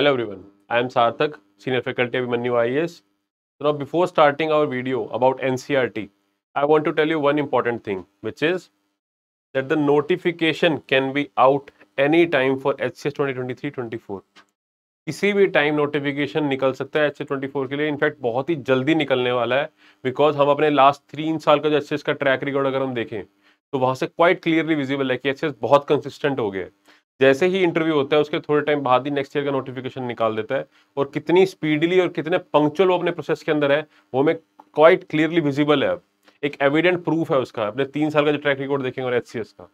Hello everyone I am Sarthak senior faculty Abhimanyu I S now before starting our video about N C R T I want to tell you one important thing which is that the notification can be out any time for H C S twenty twenty three twenty four किसी भी time notification निकल सकता है H C twenty four के लिए in fact बहुत ही जल्दी निकलने वाला है बिकॉज हम अपने लास्ट तीन साल का जो एच सी एस का ट्रैक रिकॉर्ड अगर हम देखें तो वहाँ से क्वाइट क्लियरली विजिबल है कि एच सी एस बहुत कंसिस्टेंट हो गया है जैसे ही इंटरव्यू होता है उसके थोड़े टाइम बाद ही नेक्स्ट ईयर का नोटिफिकेशन निकाल देता है और कितनी स्पीडली और कितने पंक्चुअल वो अपने प्रोसेस के अंदर है वो हमें क्वाइट क्लियरली विजिबल है एक एविडेंट प्रूफ है उसका अपने तीन साल का जो ट्रैक रिकॉर्ड देखेंगे और एच का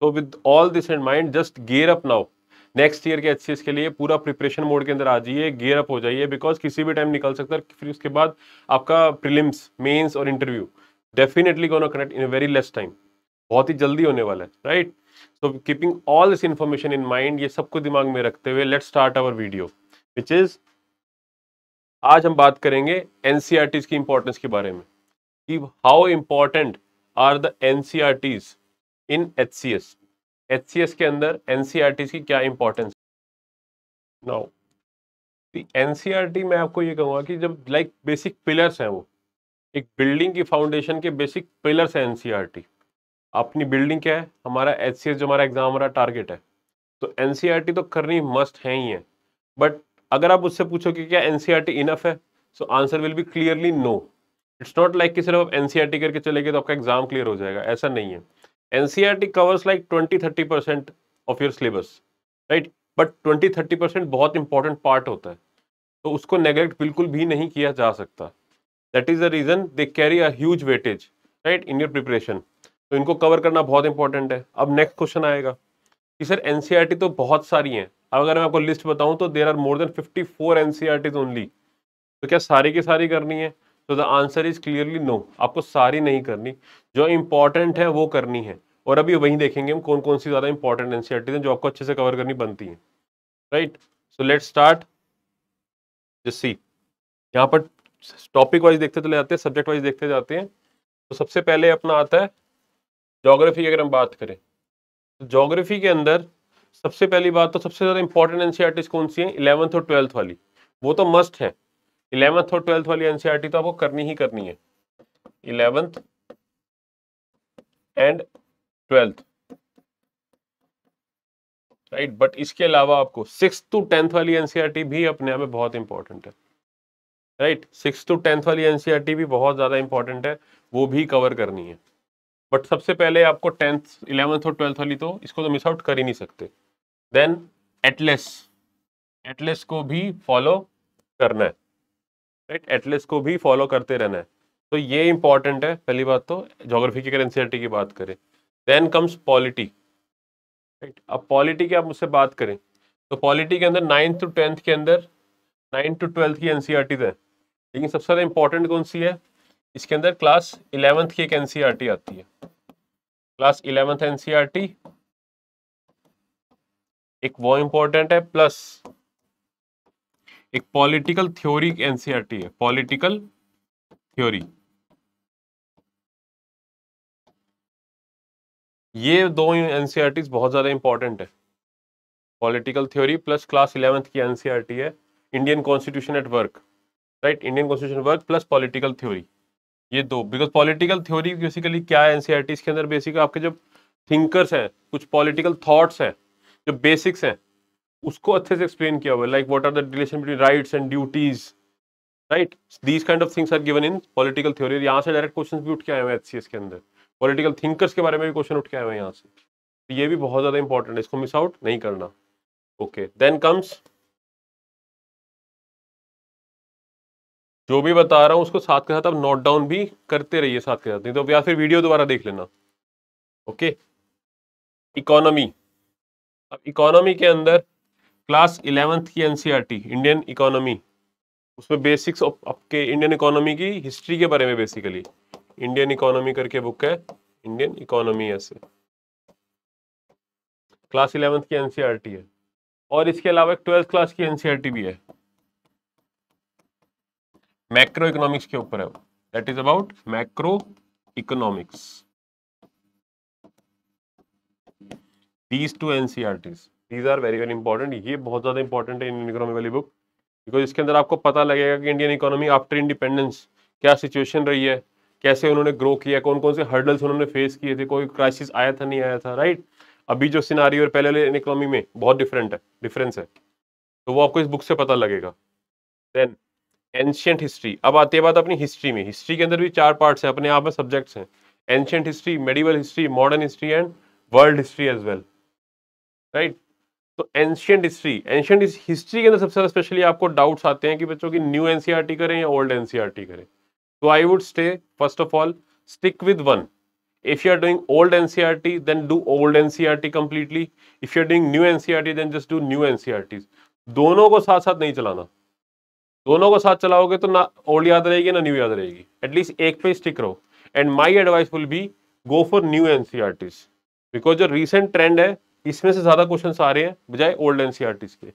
तो with all this and mind just gear up now next year के एच के लिए पूरा प्रिपरेशन मोड के अंदर आ जाइए गेयर अप हो जाइए बिकॉज किसी भी टाइम निकल सकता है फिर उसके बाद आपका प्रिलिम्स मेन्स और interview definitely gonna connect in very less time बहुत ही जल्दी होने वाला है right right? So keeping all this information in mind ये सबको दिमाग में रखते हुए let start our video which is आज हम बात करेंगे एनसीआर e की इंपॉर्टेंस के बारे में कि how important are the NCR in H C S H C S के अंदर एनसीआर e की क्या importance now N C R T मैं आपको ये कहूँगा कि जब लाइक बेसिक पिलर्स हैं वो एक बिल्डिंग की फाउंडेशन के बेसिक पिलर्स हैं एन सी आर टी अपनी बिल्डिंग क्या है हमारा एच जो हमारा एग्जाम हमारा टारगेट है तो एन e तो करनी मस्ट है ही है बट अगर आप उससे पूछो कि क्या एन इनफ e है so answer will be clearly no it's not like कि सिर्फ आप एन e करके चले गए तो आपका एग्जाम क्लियर हो जाएगा ऐसा नहीं है an covers like twenty thirty percent of your syllabus right but twenty thirty percent बहुत इंपॉर्टेंट पार्ट होता है तो उसको नेगलेक्ट बिल्कुल भी नहीं किया जा सकता that is the reason they carry a huge weightage right in your preparation तो इनको कवर करना बहुत इंपॉर्टेंट है अब नेक्स्ट क्वेश्चन आएगा कि सर एनसीईआरटी e तो बहुत सारी हैं अब अगर मैं आपको लिस्ट बताऊं तो there are more than 54 four only तो क्या सारी की सारी करनी है तो the answer is clearly no आपको सारी नहीं करनी जो इंपॉर्टेंट है वो करनी है और अभी वहीं देखेंगे हम कौन कौन सी ज़्यादा इंपॉर्टेंट एनसीईआरटीज हैं जो आपको अच्छे से कवर करनी बनती हैं right so let start see यहाँ पर टॉपिक वाइज देखते चले जाते हैं सब्जेक्ट वाइज देखते जाते हैं तो सबसे पहले अपना आता है जोग्राफी की अगर हम बात करें तो जोग्राफी के अंदर सबसे पहली बात तो सबसे ज़्यादा इंपॉर्टेंट एन कौन सी है इलेवंथ और ट्वेल्थ वाली वो तो मस्ट है इलेवंथ और ट्वेल्थ वाली एन तो आपको करनी ही करनी है eleventh and twelfth right but इसके अलावा आपको सिक्स टू टेंथ वाली एनसीईआरटी भी अपने आप में बहुत इंपॉर्टेंट है राइट सिक्स टू टेंथ वाली एनसीईआरटी भी बहुत ज़्यादा इंपॉर्टेंट है वो भी कवर करनी है बट सबसे पहले आपको टेंथ इलेवेंथ और ट्वेल्थ वाली तो इसको तो मिस आउट कर ही नहीं सकते देन एटलेस एटलेस को भी फॉलो करना है राइट एटलेस को भी फॉलो करते रहना है तो ये इंपॉर्टेंट है पहली बात तो जोग्राफी की करेंसी की बात करें देन कम्स पॉलिटी राइट अब पॉलिटी की आप मुझसे बात करें तो पॉलिटी के अंदर नाइन्थ टू टेंथ के अंदर नाइन्थ टू ट्वेल्थ की एन सी आर लेकिन सबसे ज़्यादा इंपॉर्टेंट कौन सी है इसके अंदर क्लास इलेवेंथ की एक एन e आती है क्लास इलेवेंथ एन e एक वो इंपॉर्टेंट है प्लस एक पॉलिटिकल थ्योरी एनसीईआरटी है पॉलिटिकल थ्योरी ये दो एनसीईआरटी e बहुत ज़्यादा इंपॉर्टेंट है political theory plus class eleventh की एनसीईआरटी है Indian constitution at work right Indian constitution work plus political theory ये दो बिकॉज पॉलिटिकल थ्योरी बेसिकली क्या है टी e के अंदर बेसिक आपके जो थिंकर्स हैं कुछ पॉलिटिकल थॉट्स हैं जो बेसिक्स हैं उसको अच्छे से एक्सप्लेन किया हुआ है like what are the relation between rights and duties right these kind of things are given in political theory यहाँ से डायरेक्ट क्वेश्चन भी उठ के आए हुए हैं एच e के अंदर पॉलिटिकल थिंकर्स के बारे में भी क्वेश्चन उठ के आए हुए हैं यहाँ से तो ये भी बहुत ज़्यादा इंपॉर्टेंट है इसको मिस आउट नहीं करना ओके देन कम्स जो भी बता रहा हूँ उसको साथ के साथ आप नोट डाउन भी करते रहिए साथ के साथ नहीं तो या फिर वीडियो दोबारा देख लेना ओके इकोनॉमी अब इकोनॉमी के अंदर क्लास इलेवेंथ की एनसीईआरटी इंडियन इकोनॉमी उसमें बेसिक्स आपके इंडियन इकोनॉमी की हिस्ट्री के बारे में बेसिकली इंडियन इकोनॉमी करके बुक है इंडियन इकोनॉमी ऐसे क्लास इलेवेंथ की एनसीईआरटी e है और इसके अलावा एक ट्वेल्थ क्लास की एनसीईआरटी e भी है मैक्रो इकोनॉमिक्स के ऊपर है that is about macro economics these two NCERTs these are very very important ये बहुत ज़्यादा इंपॉर्टेंट है इंडियन इकोनॉमी वाली बुक बिकॉज इसके अंदर आपको पता लगेगा कि इंडियन इकोनॉमी आफ्टर इंडिपेंडेंस क्या सिचुएशन रही है कैसे उन्होंने ग्रो किया कौन कौन से हर्डल्स उन्होंने फेस किए थे कोई क्राइसिस आया था नहीं आया था राइट अभी जो सिनारी और पहले इकोनॉमी में बहुत डिफरेंट है डिफरेंस है तो वो आपको इस बुक से पता लगेगा देन एंशियंट हिस्ट्री अब आती है बात अपनी हिस्ट्री में हिस्ट्री के अंदर भी चार पार्ट्स हैं अपने आप में सब्जेक्ट्स हैं ancient history medieval history modern history and world history as well right तो एंशियंट हिस्ट्री एंशियंट हिस्ट्री के अंदर सबसे ज़्यादा स्पेशली आपको डाउट्स आते हैं कि बच्चों की न्यू एनसीईआरटी e करें या ओल्ड एनसीईआरटी e करें तो I would stay first of all stick with one if you are doing old ncrt e then do old ncrt completely if you are doing new ncrt then just do new ncrts दोनों को साथ साथ नहीं चलाना दोनों को साथ चलाओगे तो ना ओल्ड याद रहेगी ना न्यू याद रहेगी एटलीस्ट एक पे स्टिक रहो and my advice will be go for new N because जो रिसेंट ट्रेंड है इसमें से ज़्यादा क्वेश्चन आ रहे हैं बजाय ओल्ड एन e के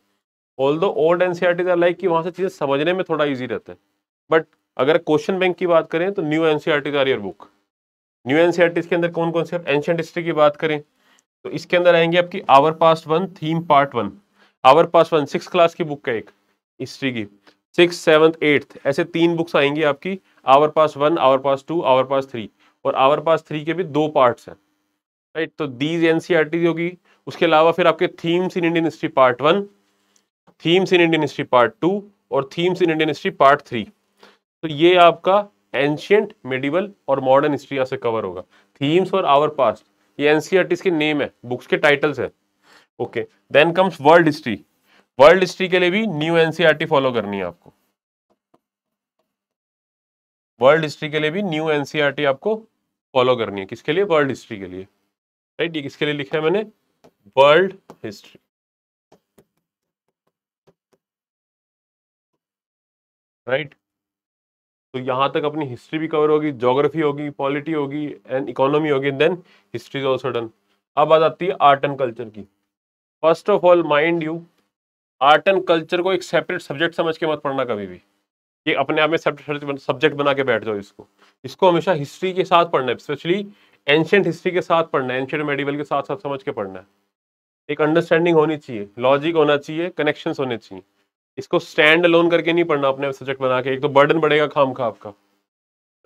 although old N C R like कि वहाँ से चीज़ें समझने में थोड़ा ईजी रहता है बट अगर क्वेश्चन बैंक की बात करें तो new N C R R book new N C R के अंदर कौन कौन से आप एंशेंट हिस्ट्री की बात करें तो इसके अंदर आएंगे आपकी our past one theme part one our past one six class की बुक है एक हिस्ट्री की सिक्स सेवन्थ एट्थ ऐसे तीन बुक्स आएंगी आपकी our past one our past two our past three और आवर पास थ्री के भी दो पार्ट्स हैं राइट तो दीज एन e होगी उसके अलावा फिर आपके themes in Indian history part one themes in Indian history part two और themes in Indian history part three तो ये आपका एंशियंट मेडिवल और मॉडर्न हिस्ट्री यहाँ से कवर होगा थीम्स और आवर पास्ट ये एन e के नेम है बुक्स के टाइटल्स है okay then comes world history world history के लिए भी न्यू एनसीआरटी फॉलो करनी है आपको वर्ल्ड हिस्ट्री के लिए भी न्यू एनसीआरटी आपको फॉलो करनी है किसके लिए वर्ल्ड हिस्ट्री के लिए राइट ये किसके लिए लिखा है मैंने वर्ल्ड हिस्ट्री राइट तो यहां तक अपनी हिस्ट्री भी कवर होगी जोग्राफी होगी पॉलिटी होगी एंड इकोनॉमी होगी देन हिस्ट्री ऑल्सो डन अब आ जाती है आर्ट एंड कल्चर की first of all mind you art and culture को एक सेपरेट सब्जेक्ट समझ के मत पढ़ना कभी भी ये अपने आप में सब्जेक्ट बना के बैठ जाओ इसको इसको हमेशा हिस्ट्री के साथ पढ़ना है स्पेशली एंशियंट हिस्ट्री के साथ पढ़ना है एंशियंट मेडिवल के साथ साथ समझ के पढ़ना है एक अंडरस्टैंडिंग होनी चाहिए लॉजिक होना चाहिए कनेक्शंस होने चाहिए इसको स्टैंड लोन करके नहीं पढ़ना अपने सब्जेक्ट बना के एक तो बर्डन बढ़ेगा खाम खा आपका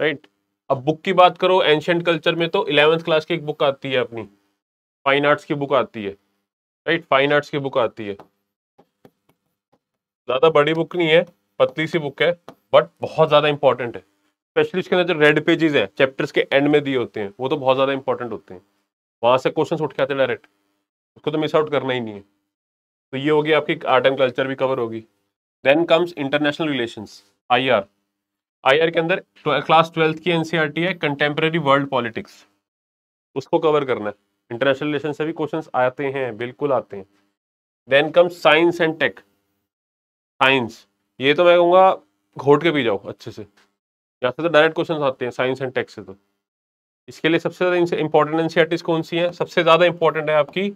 राइट अब बुक की बात करो एंशियंट कल्चर में तो इलेवंथ क्लास की एक बुक आती है अपनी फाइन आर्ट्स की बुक आती है राइट फाइन आर्ट्स की बुक आती है ज़्यादा बड़ी बुक नहीं है पतली सी बुक है बट बहुत ज़्यादा इंपॉर्टेंट है स्पेशली इसके अंदर जो रेड पेजेस है चैप्टर्स के एंड में दिए होते हैं वो तो बहुत ज़्यादा इंपॉर्टेंट होते हैं वहाँ से क्वेश्चन उठ के आते हैं डायरेक्ट उसको तो मिस आउट करना ही नहीं है तो ये होगी आपकी आर्ट एंड कल्चर भी कवर होगी then comes international relation I R I R के अंदर क्लास ट्वेल्थ की टी e है कंटेम्प्रेरी वर्ल्ड पॉलिटिक्स उसको कवर करना है इंटरनेशनल रिलेशन से भी क्वेश्चन आते हैं बिल्कुल आते हैं then comes science and tech science ये तो मैं कहूँगा घोट के पी जाओ अच्छे से यहाँ से तो डायरेक्ट क्वेश्चन आते हैं साइंस एंड टेक्स से तो इसके लिए सबसे ज़्यादा इंपॉर्टेंट एनसीआरटीज कौन सी हैं सबसे ज़्यादा इंपॉर्टेंट है आपकी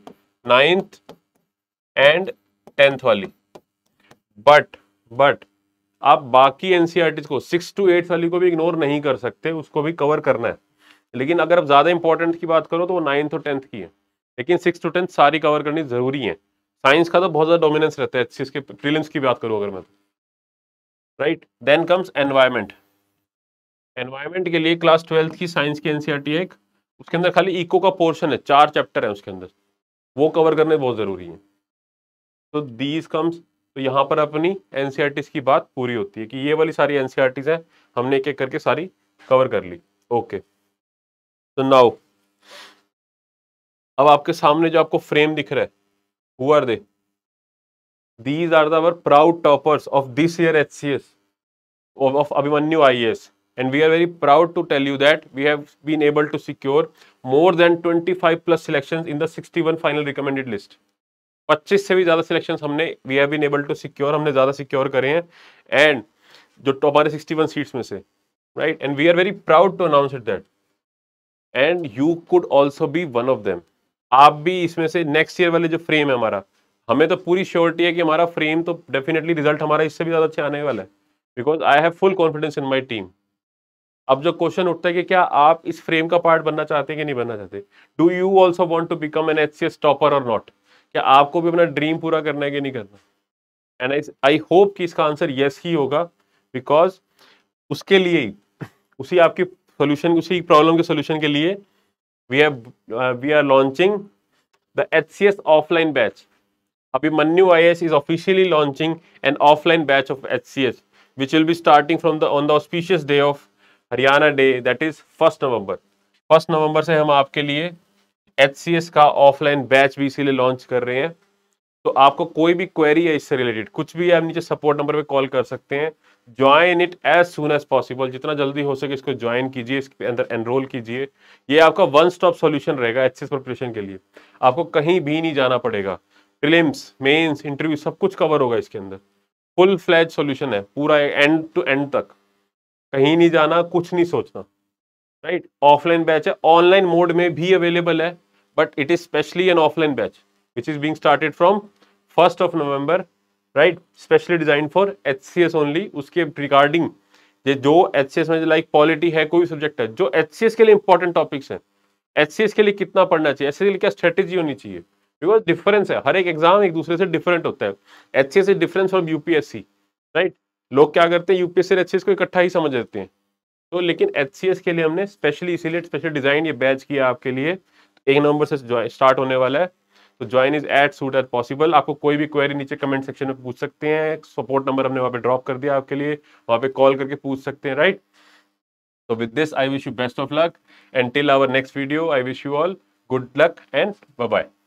नाइन्थ एंड टेंथ वाली बट बट आप बाकी एन को सिक्स टू एट्थ वाली को भी इग्नोर नहीं कर सकते उसको भी कवर करना है लेकिन अगर आप ज़्यादा इंपॉर्टेंट की बात करो तो वो नाइन्थ और टेंथ की है लेकिन सिक्स टू टेंथ सारी कवर करनी ज़रूरी है साइंस का तो बहुत ज़्यादा डोमिनेंस रहता है एच के प्रीलिम्स की बात करूँ अगर मैं right then comes environment environment के लिए क्लास ट्वेल्थ की साइंस की एनसीईआरटी e है एक उसके अंदर खाली इको का पोर्शन है चार चैप्टर है उसके अंदर वो कवर करने बहुत ज़रूरी है तो दीज कम्स तो यहाँ पर अपनी एन e की बात पूरी होती है कि ये वाली सारी एन e है हमने एक एक करके सारी कवर कर ली ओके तो नाउ अब आपके सामने जो आपको फ्रेम दिख रहा है who are they these are the, our proud toppers of this year hcs of, of abhimanyu ias and we are very proud to tell you that we have been able to secure more than 25 plus selections in the 61 final recommended list 25 से भी ज़्यादा selection हमने we have been able to secure हमने ज़्यादा secure करे हैं and जो तो हमारे 61 सीट्स में से right and we are very proud to announce it that and you could also be one of them आप भी इसमें से नेक्स्ट ईयर वाले जो फ्रेम है हमारा हमें तो पूरी श्योरिटी है कि हमारा फ्रेम तो डेफिनेटली रिजल्ट हमारा इससे भी ज़्यादा अच्छा आने वाला है because I have full confidence in my team अब जो क्वेश्चन उठता है कि क्या आप इस फ्रेम का पार्ट बनना चाहते हैं कि नहीं बनना चाहते do you also want to become an H C S topper और नॉट क्या आपको भी अपना ड्रीम पूरा करना है कि नहीं करना एंड आई होप कि इसका आंसर येस ही होगा बिकॉज उसके लिए ही उसी आपकी सोल्यूशन उसी प्रॉब्लम के सोल्यूशन के लिए we are we are launching the H C S offline batch Abhimanyu I S is officially launching an offline batch of H C S which will be starting from the on the auspicious day of Haryana day that is first November first November से हम आपके लिए H का offline batch भी इसीलिए launch कर रहे हैं तो आपको कोई भी क्वेरी है इससे रिलेटेड कुछ भी आप नीचे सपोर्ट नंबर पे कॉल कर सकते हैं join it as soon as possible जितना जल्दी हो सके इसको ज्वाइन कीजिए इसके अंदर एनरोल कीजिए ये आपका वन स्टॉप सॉल्यूशन रहेगा एच प्रिपरेशन के लिए आपको कहीं भी नहीं जाना पड़ेगा प्रिलिम्स मेन्स इंटरव्यू सब कुछ कवर होगा इसके अंदर फुल फ्लैज सॉल्यूशन है पूरा एंड टू एंड तक कहीं नहीं जाना कुछ नहीं सोचना राइट ऑफलाइन बैच है ऑनलाइन मोड में भी अवेलेबल है but it is specially an offline batch which is being started from first of November right specially design for H C S only उसके रिगार्डिंग ये जो एच सी एस में like polity है कोई भी सब्जेक्ट है जो एच सी एस के लिए इंपॉर्टेंट टॉपिक्स हैं एच सी एस के लिए कितना पढ़ना चाहिए एच सी एस के लिए क्या स्ट्रेटेजी होनी चाहिए बिकॉज डिफरेंस है हर एक एग्जाम एक दूसरे से डिफरेंट होता है H C S is difference from UPSC right लोग क्या करते हैं यूपीएससी और एच सी एस को इकट्ठा ही समझ लेते हैं तो लेकिन एच सी एस के लिए हमने स्पेशली इसीलिए स्पेशल डिजाइन ये बैच किया आपके लिए एक नवंबर से स्टार्ट होने वाला है तो join is at suit as possible आपको कोई भी क्वेरी नीचे कमेंट सेक्शन में पूछ सकते हैं सपोर्ट नंबर हमने वहां पे ड्रॉप कर दिया आपके लिए वहां पे कॉल करके पूछ सकते हैं राइट तो with this I wish you best of luck and till our next video I wish you all good luck and bye